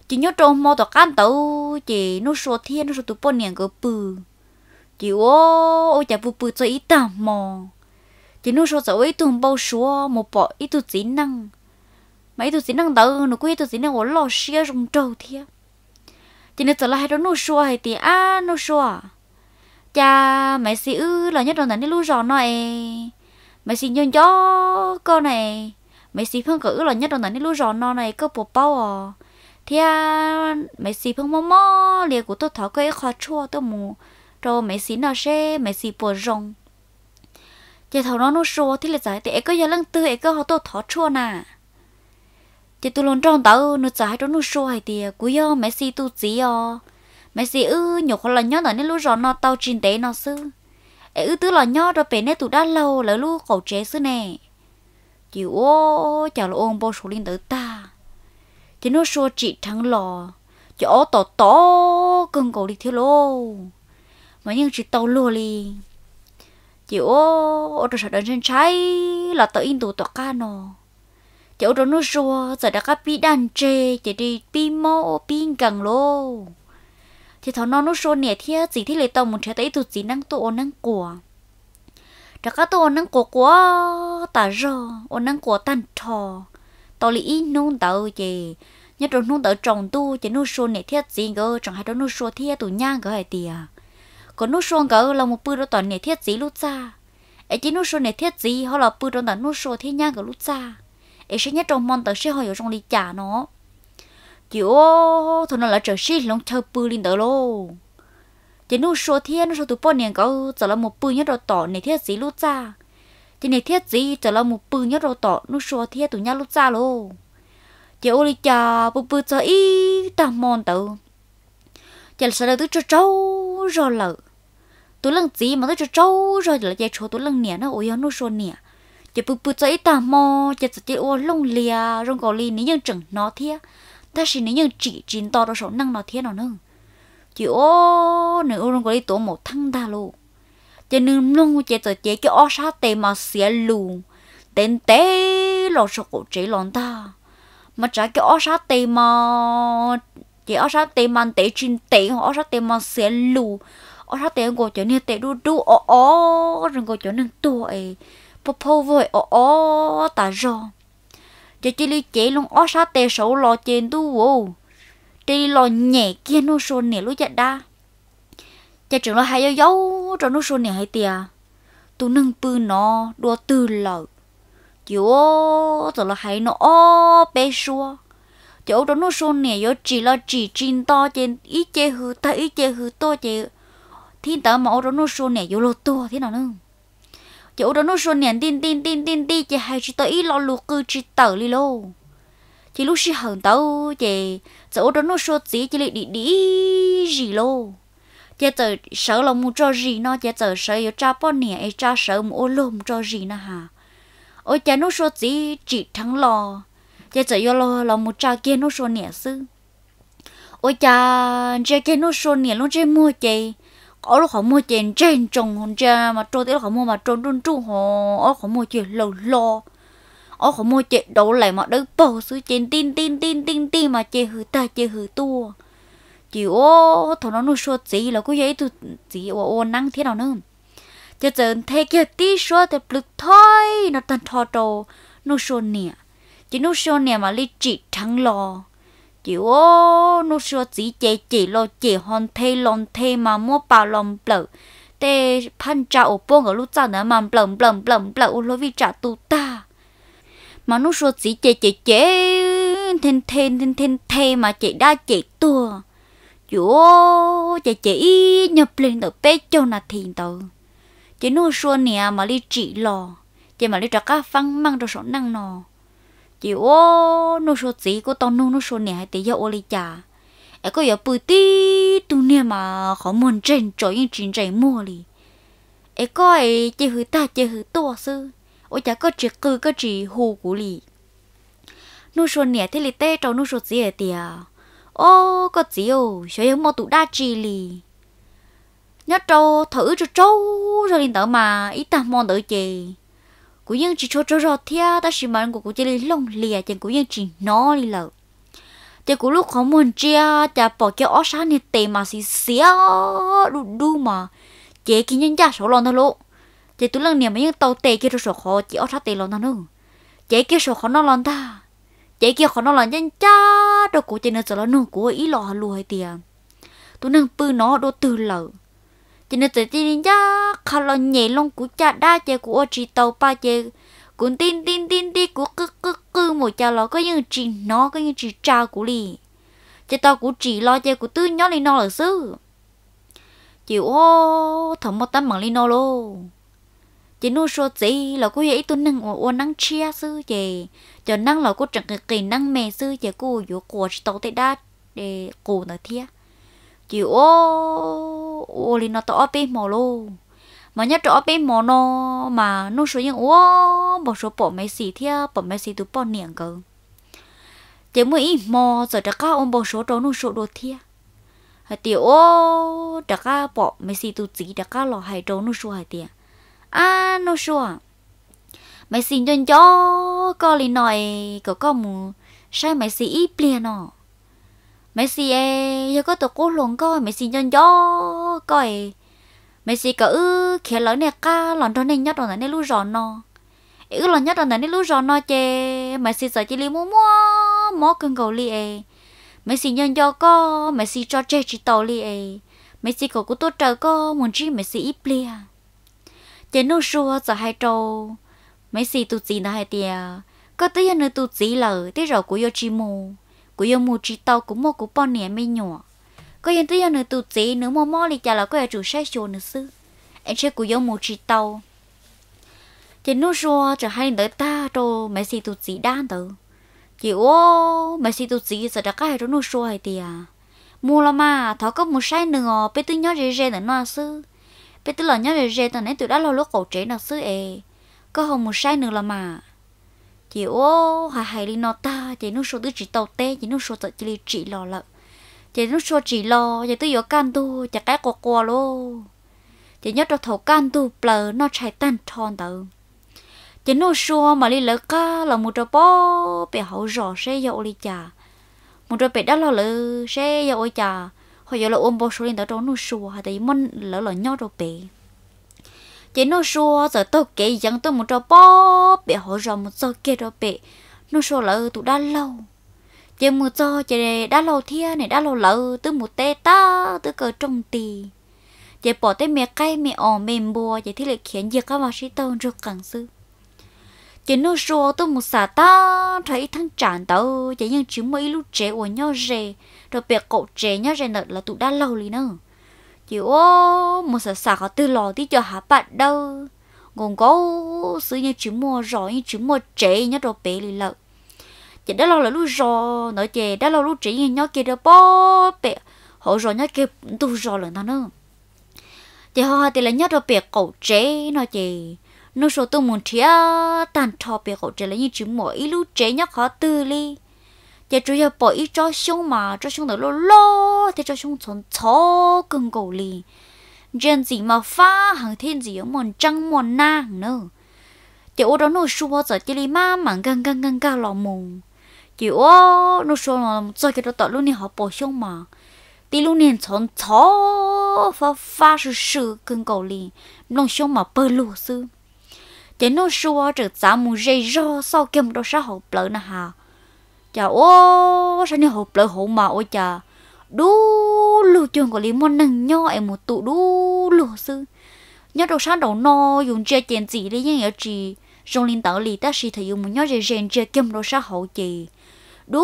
chị nhớ trâu một tọa can tàu chị nó số thia nó số tụi bọn nè gỡ bự chịu ô ôi chả bự bự cho y tạm mò chỉ nó số dấu ấy tuần bao số một bỏ ít tu chỉ năng mấy ít tu chỉ năng đó nó quay tu chỉ năng của lo xia rong trâu thia chỉ nó trở lại đó nó số hay thì à nó số cha mấy xí ư là nhất là nãy lúc rồi nói mấy xí nhon gió con này mấy xí phân cử là nhất là nãy lúc rồi nó này có bộ bao à thì à mẹ xí phân mò mò liền của tôi thảo cái khó chua tôi mù rồi mấy xí nào xe mấy xí bộ rồng chị thầu nó nó xô thì là giải thì cái giờ lần tư cái họ tôi thọ chua nà chị tôi luôn trong tao nó giải đó nó xô hay thì cú yo mấy si tu chỉ yo mấy si ư nhiều con là nhớ là nên lúc rồi nó tao chín tế nó sư ấy ư tứ là nhớ rồi bé này tụ đã lâu là lúc cậu chế sư nè chị ô chào là ôm bố số linh tử ta chị nó xô chị thắng lò chị ô tỏ tỏ cưng cậu đi theo lô mà nhưng chị tao lô liền chị ô ô tô sợ đơn trên trái là tự in tù tọa ca nò chị ô tô nó rùa giờ đã các pi đàn chê chị đi pi mô pi gần lô thì thằng nó nói rùa nè thia gì thì lấy tàu một trái tới tụt gì năng tụ năng của đã các tụ năng của của ta rùa ô năng của tan thò tàu lý in nôn tàu chị nhất rồi nôn tàu trồng tu chị nói rùa nè thia gì cơ chẳng hay đó nói rùa thia tụ nhang cơ hay tiề còn nút xuống gỡ là một bữa đó toàn nè thiết gì lúc xa ấy chỉ nút xuống nè thiết gì họ là bữa đó là nút xuống thiên nhang gỡ lúc xa ấy sẽ nhất trong món tới sẽ hỏi ở trong đi trả nó kiểu thôi nó là trở xí lòng chờ bữa lên tới lô chỉ nút xuống thiên nút xuống tụi bọn nè gỡ trở là một bữa nhất đó toàn nè thiết gì lúc xa chỉ nè thiết gì trở là một bữa nhất đó toàn nút xuống thiên tụi nha lúc xa lô chỉ ô đi trả bữa bữa chờ ít tạm mòn tới giờ sau đó tôi cho cháu rồi lợ tôi lần gì mà tôi cho cháu rồi là giờ cho tôi lần nè nó ôi nó số nè giờ bự bự cho ít tà mò giờ chỉ ô lông lìa rong gò lì nếu như chừng nó thia ta chỉ nếu như chỉ chín to đó số năng nó thia nó nương chỉ ô nếu ô rong gò lì tổ một thăng ta luôn, giờ nương lông giờ giờ chỉ cái ô sa tề mà xé luôn, tên tế lo sọc cổ chế lòn ta mà trả cái ô sa tề mà chỉ ở sát tê man tê chín tê họ ở sát tê man sẽ lù ở sát tê ngồi chỗ này tê đu đu ó ó rồi ngồi chỗ này tuổi bố bố vội ó ó ta rồi chỉ chỉ li chế luôn ở sát tê sầu lo trên tu wo tê lo nhẹ kia nó số nè lúc chặt đa chả chúng nó hay yếu yếu cho nó số nè hay tiệt tu nâng bư nó đua từ lợ chúa rồi nó hay nó bé xua chỗ đó nó xôn nè yo chỉ là chỉ chín to trên ít chế hư ta ít chế hư to chế thiên tử mà đó nó xôn nè yo lô to thế nào nương chỗ đó nó xôn nè tin tin tin tin tin chế hay chỉ tới ít lo lù cư chỉ tớ li lô chỉ lúc xí hờn tớ chế chỗ đó nó xôn chỉ chỉ lại đi đi gì lô chế tớ sợ lòng mu cho gì nó chế tớ sợ yo cha bò nè ai cha sợ mu ô lô cho gì nó hà ôi cha nó xôn chỉ chỉ thắng lo giờ giờ yêu lo lo một cha kia nó số nhẹ sư ôi cha cha kia nó số nhẹ nó chơi mua chơi ở lúc họ mua chèn trên trồng hôn cha mà trôi tới họ mua mà trôn đun tru họ ở họ mua chè lầu lo ở họ mua chè đậu lại mà đỡ bò sứ chèn tin tin tin tin tin mà chè hư, ta chè hư tua chỉ ô thằng nó nuôi số gì là cứ vậy tụi gì ô ô năng thế nào nữa cho giờ thế kia tí số thì lực thôi nó tan thò đồ số nè chỉ nô số nè mà li chỉ thắng lo chỉ ô nút số chỉ chế chỉ lo chỉ hoàn thê lon thê mà mua bao lon bờ tê phan cha ô bông ở lúc cha nè mà bầm bầm bầm bờ ô lo vi trả tu ta mà nô số chỉ chế chế chế thên thên thên thên thê mà chị đa chị tua chỉ chị chị nhập lên được bé cho là thiền tử, chỉ nút số nè mà lấy chỉ lo chỉ mà lấy trả các phăng mang đồ sổ năng nò chỉ ô nó số gì có tao nô nô số nè hay tới ô li chả ấy có giờ bự tí tu nè mà họ muốn chân cho những chuyện chạy mua li ai có ai chơi hư ta chơi hư to sư ô cha có chơi cứ có chỉ hù cú li nô số nè thế li tê cho nô số gì ở tiệt, ô có gì ô sợ những mô tụ đa chi li nhớ trâu thử cho trâu rồi lên tớ mà ít ta mòn tớ chì cũng yên chỉ cho cho rồi thea ta chỉ mà cũng chỉ lông lìa chẳng cũng yên chỉ nó đi lợ chẳng cũng lúc khó muốn chia chả bỏ cái ó sáng này tệ mà xì xía đu đu mà chế kia nhân gia số lon thôi lộ chế tú lần này mà nhân tàu tệ kia rồi số khó chỉ ó sáng tệ lon thôi nữa chế kia số khó nó lon ta chế kia khó nó lon nhân cha đâu cũng chỉ nên sợ lon nữa của ý lò lùi tiền tú nâng pư nó đô từ lợ chỉ nên chỉ nhân gia khá lo nhẹ lông của cha đa chè của chị tàu ba chè cũng tin tin tin tin của cứ cứ cứ một cha lo có những chỉ nó có những chỉ cha của lì chè tàu của chị lo chè của tư nhỏ lì nó là sư chịu ô thầm một tấm bằng lì nó lô chỉ nuôi số gì là cô ấy tôi nâng ô ô nâng chia sư chị cho nâng là cô chẳng kỳ nâng mẹ sư chị cô dụ của chị tàu tết đa để cô nói thiệt chịu ô ô lì nó tỏ bê mò luôn มันยัดจะเอาไปมโนมานู่นสูยังโอ้าบอกสูปอมไม่สีเทียปอมไม่สีตุวปอนเหนียงกันเดี๋ยวมื่ออีมอจะจะก้าอมบอกสูตรนู่นสูดูเทียหายเตียวโอ้จะก้าปอมไม่สีตัวจีจะก้าหล่อหายโตนู่นสูหายเตียอ่านู่นสูไม่สีจนจ้อก็เลยหน่อยก็ก็มูใช่ไม่สีอีเปลี่ยนอ่ะไม่สีเอยังก็ตัวกู้หลงก็ไม่สีจนจ้อก็เอ mấy gì cả ư khi lỡ này ca lòn đó này nhất rồi này lú rò no ư lòn nhất rồi này lú rò no chê mấy gì giờ chỉ li mua mua mó cưng cầu li e mấy gì nhân do co mấy gì cho chê chỉ tàu li e mấy gì cổ của tôi trời co muốn chi mấy gì ít lia chê nô xua giờ hai trâu mấy gì tụt gì nó hai tia có tới nơi tụt gì lỡ tới rồi của yo chi mù của yo mù chỉ tàu cũng một của bọn nè mấy nhọ có yên tư yên tụ chế nữ mò mò lì chả là có yên chủ sai chỗ nữ sư em sẽ cú yông một chỉ tàu chỉ nô xua chả hay đỡ ta đồ mấy xì tụ chế đan tử chỉ ô mấy xì tụ chế sẽ đã cái hệ nô xua hay tiề mua là mà thọ có một sai nữa bé tư nhớ rề rề nữa nọ sư bé tư là nhớ rề rề tao nãy tụi đã lo lúc cổ chế nọ sư ê có hồng một sai nữa là mà chỉ ô hà hay đi nọ ta chỉ nô xua tứ chỉ tàu té chỉ nô xua tự chỉ lì chỉ lò lợn chị nó xô chỉ lo chị tôi vô can tu chị cái quạt quạt lo, chị nhớ cho thầu can tu bờ nó chạy tan thon tự chị nó xô mà đi lỡ cá là một trò bó bị hậu rò xe dậu đi chà một trò bị đã lo lỡ xe dậu chà hồi giờ là ôm bao số lên đó nó xô hay thì muốn lỡ lỡ nhau rồi bị chị nó xô giờ tôi kể rằng tôi một trò bó bị hậu rò một trò kia rồi bị nó xô lỡ tụ đã lâu chỉ mua cho chỉ đã lâu thia này đã lâu lâu từ một tê ta từ cờ trong tì chỉ bỏ tới mẹ cay mẹ ỏ mềm bùa chỉ thế lại khiến việc các bác sĩ tông rất càng sư chỉ nó rùa từ một xả ta thấy thằng tràn tàu chỉ nhưng chỉ mấy lúc trẻ của nhau rề rồi bè cậu trẻ nhau rề nợ là tụ đã lâu lì nữa chỉ ô một xả xả có từ lò tí cho hả bạn đâu còn có sự như chỉ mua rồi như chỉ mua trẻ nhau rồi bé lì lợi chị đã lo là lúc rò nói chị đã lo lúc chị nhìn nhau kia được bó bẹ họ rò nhau kia tu rò lần thằng nữa chị họ thì là nhớ được bẹ cậu trẻ nói chị nó số tôi muốn thía tàn thọ bẹ cậu trẻ là như chỉ mỗi lúc trẻ nhớ khó tư li chị chủ yếu bỏ ít cho xuống mà cho xuống đó lo lo thì cho xuống chọn chó cưng cổ li chuyện gì mà phá hàng thiên gì ở mòn trăng mòn nang nữa chị ô đó nó xua giờ chị li mà mà găng găng găng găng lò mùng chỉ ô nó xong rồi, cho cái đó tao luôn này học bỏ xong mà tí luôn này chọn chó phá phá sự sự cần cầu liền nó xong mà bơ lù sư thế nó xua trở giá mù dây rô sau kia một đồ sá hậu bỡ nà hà chà ô sao này hậu bỡ hậu mà ôi chà đu lù chuồng của lý môn nâng nho em một tụ đu lù sư nhớ đồ sá đầu no dùng chơi tiền gì đấy nhưng ở chỉ rong linh tàu lì ta xì thầy dùng một nhớ rèn rèn chơi kim đồ sát hậu chị đu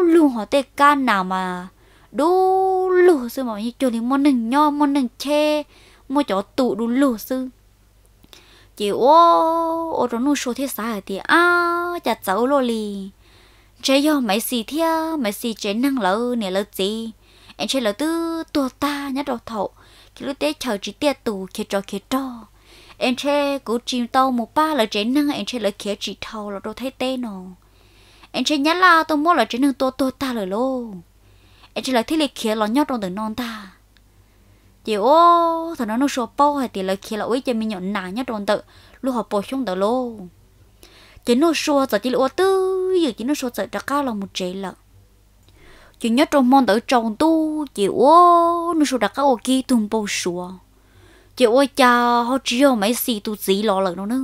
luôn họ tê ca nào mà đu lù sư mà như chơi linh món nừng nho món nừng che mua chỗ tụ đu lù sư chị ô ô rồi nu số thế sao thì à chả cháu lo lì chế yo mấy xì thia mấy xì chế năng lỡ nè lỡ gì em chế lỡ tư tua ta nhá đầu thậu khi lúc tế chờ chỉ tiệt tù khi trò khi trò em che cú chim tàu một ba là chế năng em che là kia chỉ thầu là đồ thay tê nọ em che nhát là tôi mua là chế năng tôi tôi ta lời lô em che là thế là kia là nhát đồ từ non ta chị ô thằng nó nó sổ bao hay thì là kia là ôi chị mình nhọn nà nhát đồ tự lúc họ bỏ xuống tự lô chị nó sổ giờ chị là tư giờ chị nó sổ giờ đã cao là một chế lợ chị nhớ trong môn tử trồng tu chị ô nó sụt đã cao ô kia tung bầu sủa chị ôi cha họ chiều mấy xì tu dí lò lợn nó nữa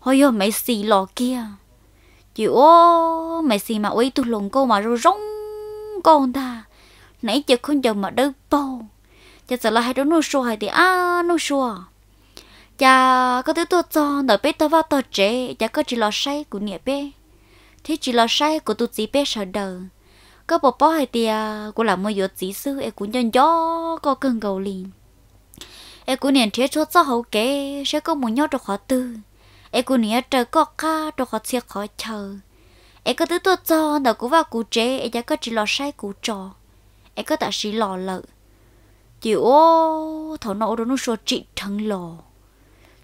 họ yêu mấy xì lò kia chị ô mấy xì mà ôi tu lồng cô mà rồi rong con ta nãy giờ không chờ mà đỡ bao cha sợ là hai đứa nó xua hai thì à nó xua cha có thứ tôi cho đợi bé tôi vào tôi trẻ cha có chỉ lo say của nhẹ bé thế chỉ lo say của tu dí bé sợ đời có bỏ bỏ hai tia của làm mưa gió dí sư em cũng nhân gió có cần gầu liền em cũng nên thế cho cho hậu kế sẽ có muốn nhau cho khó tư em cũng nên chờ có ca cho khó chia khó chờ em có thứ tôi cho nó cũng vào cụ chế em chỉ có chỉ lo sai cụ trò em có tạ sĩ lò lợ chị ô thọ nọ đó nó số chị thằng lò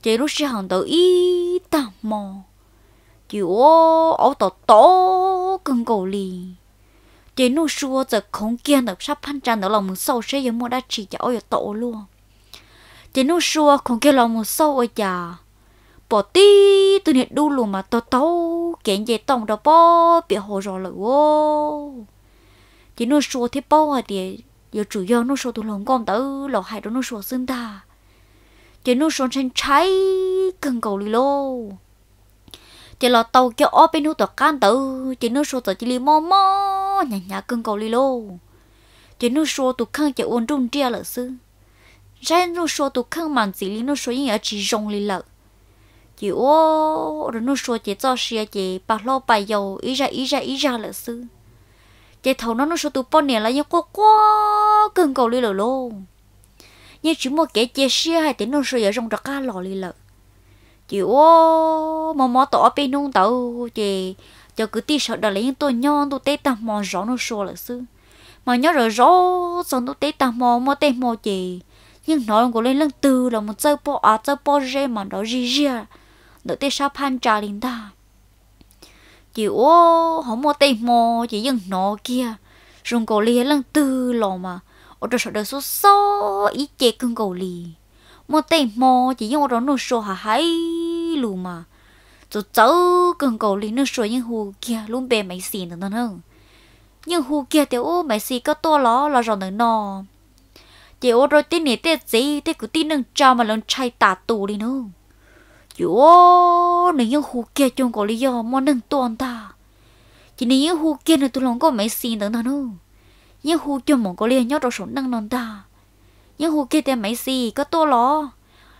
chị lúc sẽ hàng tới y tạm mò chị ô ô tỏ tỏ cần cổ lì chị nó số giờ không kia được sắp phán tràn đó lòng mình sâu sẽ giống mua đã chỉ cho ôi tổ luôn chỉ nó xua không kêu lòng một sâu ở già bỏ tí từ nhiệt đu lù mà tao tao kiện về tông đó bó bị hồ rồi lỡ ô chỉ nó xua thế bó à thì giờ chủ yếu nó xua tôi lòng con tử lò hai đó nó xua xương ta chỉ nó xua trên trái cần cầu lì lô chỉ là tàu kia ở bên hữu tàu can tử chỉ nó xua tờ chỉ lì mò mò nhả nhả cần cầu lì lô chỉ nó xua tụi khăn chỉ uốn trung tre lỡ xương ở lợt, chỉ ô rồi nó xua chỉ cho xia chỉ bà lo bà dầu ý ra ý ra ý ra là sư chỉ thầu nó nó xua tụ bọn nè là như quá quá cưng cầu lì lợ lô nhưng chỉ một cái chia xia hay tính nó xua giờ rong ra cá lò lì lợt, chỉ ô mà mò tỏ bên nung tàu chỉ cho cứ tí sợ đó lấy những tôi nhon tôi tê tao mò rõ nó xua là sư mà nhớ rồi rõ xong tôi tê tao mò mò tê mò chỉ nhưng nói của lên lăng từ là một chơi po à chơi po rê mà nó gì gì à. đỡ tê sao pan trà linh ta chị ô họ mua tay mò chỉ dừng nó kia rung cổ lì lăng từ lò mà ở đó sợ đời số số ý chê cưng cổ lì mua tay mò chị dừng ở đó nó số hà hay lù mà rồi cháu cưng cổ lì nó số những hồ kia luôn bề mấy xìn nữa hơn nhưng hồ kia thì ô mấy xì có to ló lò rồi nữa nọ chị ô rồi tí nè tê gì tê cứ tí nâng cho mà lần chạy tà tù đi nữa chị ô nè những hù kia chung có lý do mà nâng toàn ta chị nè những hù kia này tôi lòng có mấy xin tận ta nữa những hù chung mong có lý nhớ đồ sống nâng non ta những hù kia tê mấy gì có to ló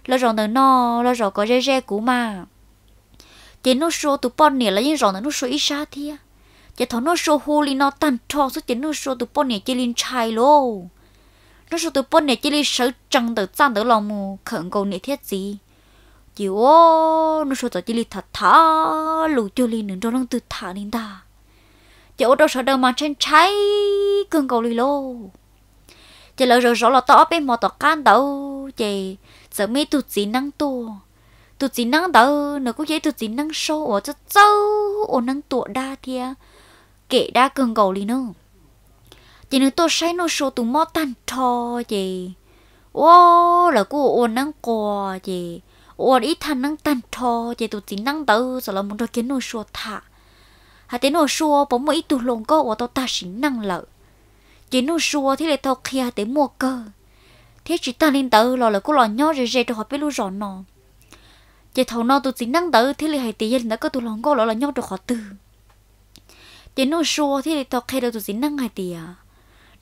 là rồi nè nó là rồi có rê rê cũ mà chị nó số tụi bọn nè là những rồi nó số ít xa thiệt chị thằng nó số hù li nó tan thọ số chị nó số tụi bọn nè chị linh chai lô nó số từ bốn này chỉ là sáu trăng từ trăm từ lòng mù khẩn cầu này thiết gì chỉ ô nó số từ chỉ là thật thà lù cho li nướng cho nó từ thà nên ta chỉ ô đâu sợ đâu mà trên cháy cơn cầu li lô chỉ lỡ rồi rõ là tỏ bên mò tỏ can đâu chỉ sợ mấy tụt gì năng tua tụt gì năng đâu nó cũng vậy tụt gì năng sâu ở chỗ sâu ở năng tua đa thia kể đa cơn cầu li nữa chỉ nếu tôi say nó số tụ mót tan thò chị, ô là cô ôn năng quà chị, ôn ít thằng năng tan thò chị tụ chỉ năng tớ rồi là muốn đôi kiến nó số thả hà tế nó số bóng mỗi tụ lồng có ô tôi ta xí năng lợ chỉ nó số thì lại tao kia tế mua cơ thế chỉ ta lên tớ lo là cô lo nhỏ rồi rồi tao họ biết luôn rõ nó chị thầu nó tụ chỉ năng tớ thế lại hay tế dân đã có tụ lồng có lo là nhỏ được họ từ chị nó số thì lại tao kia được tụ chỉ năng hay tế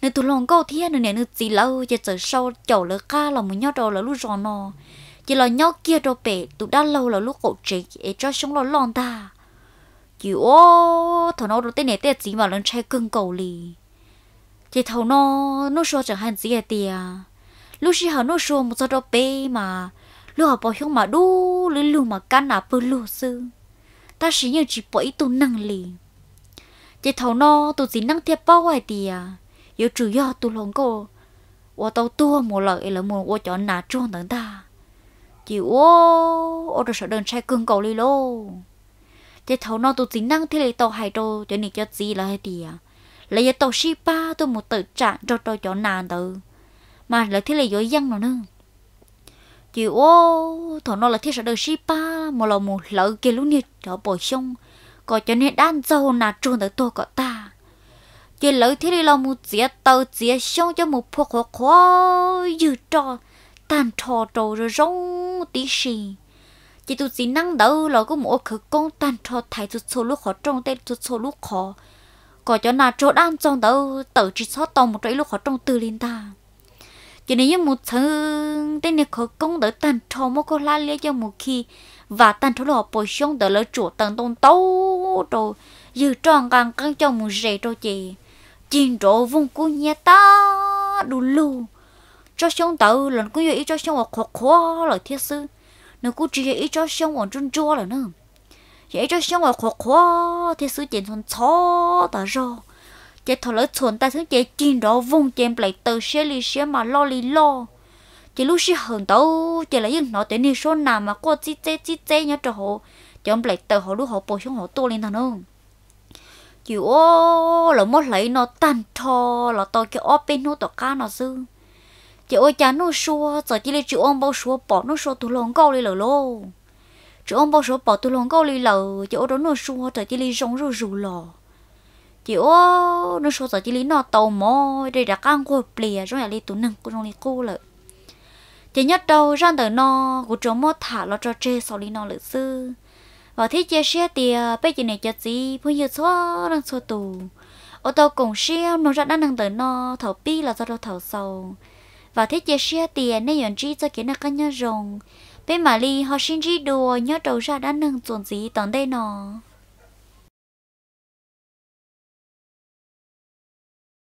nếu tụi lòng câu thiên nữa nè nếu gì lâu giờ chờ sau chậu lỡ ca là muốn nhau đồ là lúc rồi nò, chỉ là nhau kia đồ bể tụi đã lâu là lúc cổ trị để cho sống lo lòng ta chỉ ô thằng nó đồ tên này tên gì mà lần chạy cưng cầu lì chỉ thằng nó chẳng hạn gì à tìa lúc xí hả nó 说 một số đồ bể mà lúc họ bảo hiếu mà đu lúc lúc mà cắn à bự lúc sư ta chỉ như chỉ bỏ ít tụ năng lì chỉ thằng nó tụi gì năng thiệt bao hoài tìa chủ tôi cô, tua một lợi là chọn nà trôn tận ta chỉ ô ô được sợ đơn trai cưng cầu đi lô chỉ thấu nó tôi tính năng thế này tàu hại tôi, cho nên cho gì là hay tìa lấy cho tàu ship ba tôi một tự trạng cho tôi chọn nà tự, mà là thế này dối dân nó nữa chỉ ô thằng nó là thế sợ đơn ship ba mà là một lợi kia lúc nít cho bồi xong còn cho nên đan dâu nà trôn tới tôi cả ta chỉ lấy thế đi là một dĩa tàu dĩa xong cho một phục khó khó dự trò tàn trò trò rồi rong tí xì chỉ tụi chỉ năng đâu là có một khẩu công tàn trò thay tụi số lúc khó trong tay tụi số lúc khó có cho nào chỗ đang trong đâu tự chỉ sót tông một trái lúc khó trong từ lên ta chỉ nên như một thứ tên này khử con đỡ tàn trò một con la lia cho một khi và tàn trò là bồi xong đỡ lỡ chỗ tàn tôn tàu rồi dự tròn càng căng cho một rể rồi chị chín chỗ vùng cú nhà ta đủ lù cho xong tàu lần cú ý cho xong hoặc khó khó là thiết sư nếu cú chỉ ý cho xong hoặc chân chua là nữa ý cho xong hoặc khó khó thiết sư chỉ thằng chó ta rồi chỉ thằng lỡ chuẩn ta thứ chỉ chín chỗ vùng chỉ lại từ xe li xe mà lo li lo chỉ lúc xí hờn tàu chỉ là những nó tới đi số nào mà có chi chi chi chi nhớ cho họ chỉ lại từ họ lúc họ bổ xuống họ tu lên thằng ông chịu ô là mất lấy nó tan thò là tôi cái óp bên nó tỏ cá nó dư chị ôi chán nó xua giờ chỉ lấy chị ôm bao xua bỏ nó xua tụi lòng câu đi lờ lô chị ôm bao xua bỏ tụi lòng câu đi lờ chị ôi đó nó xua giờ chỉ lấy rong rù rù lò chị ô nó xua giờ chỉ lấy nó tàu mò đây đã căng qua plea rồi lại lấy tụi nâng cũng trong lấy cô lợ chị nhất đầu ra tới nó của chỗ mò thả lo cho chê sau đi nó lợ dư và ờ, thế chơi xe thì ờ, bây giờ này chơi gì bây giờ xóa đang xóa tù ô tô cùng xe nó ra đang tới nó thầu pi là do đâu thầu sầu và thế chơi xe thì nên nhận chi cho kiến là các nhà rồng bên mà li họ xin chi đồ nhớ đầu ra đang nâng chuẩn gì tận đây nó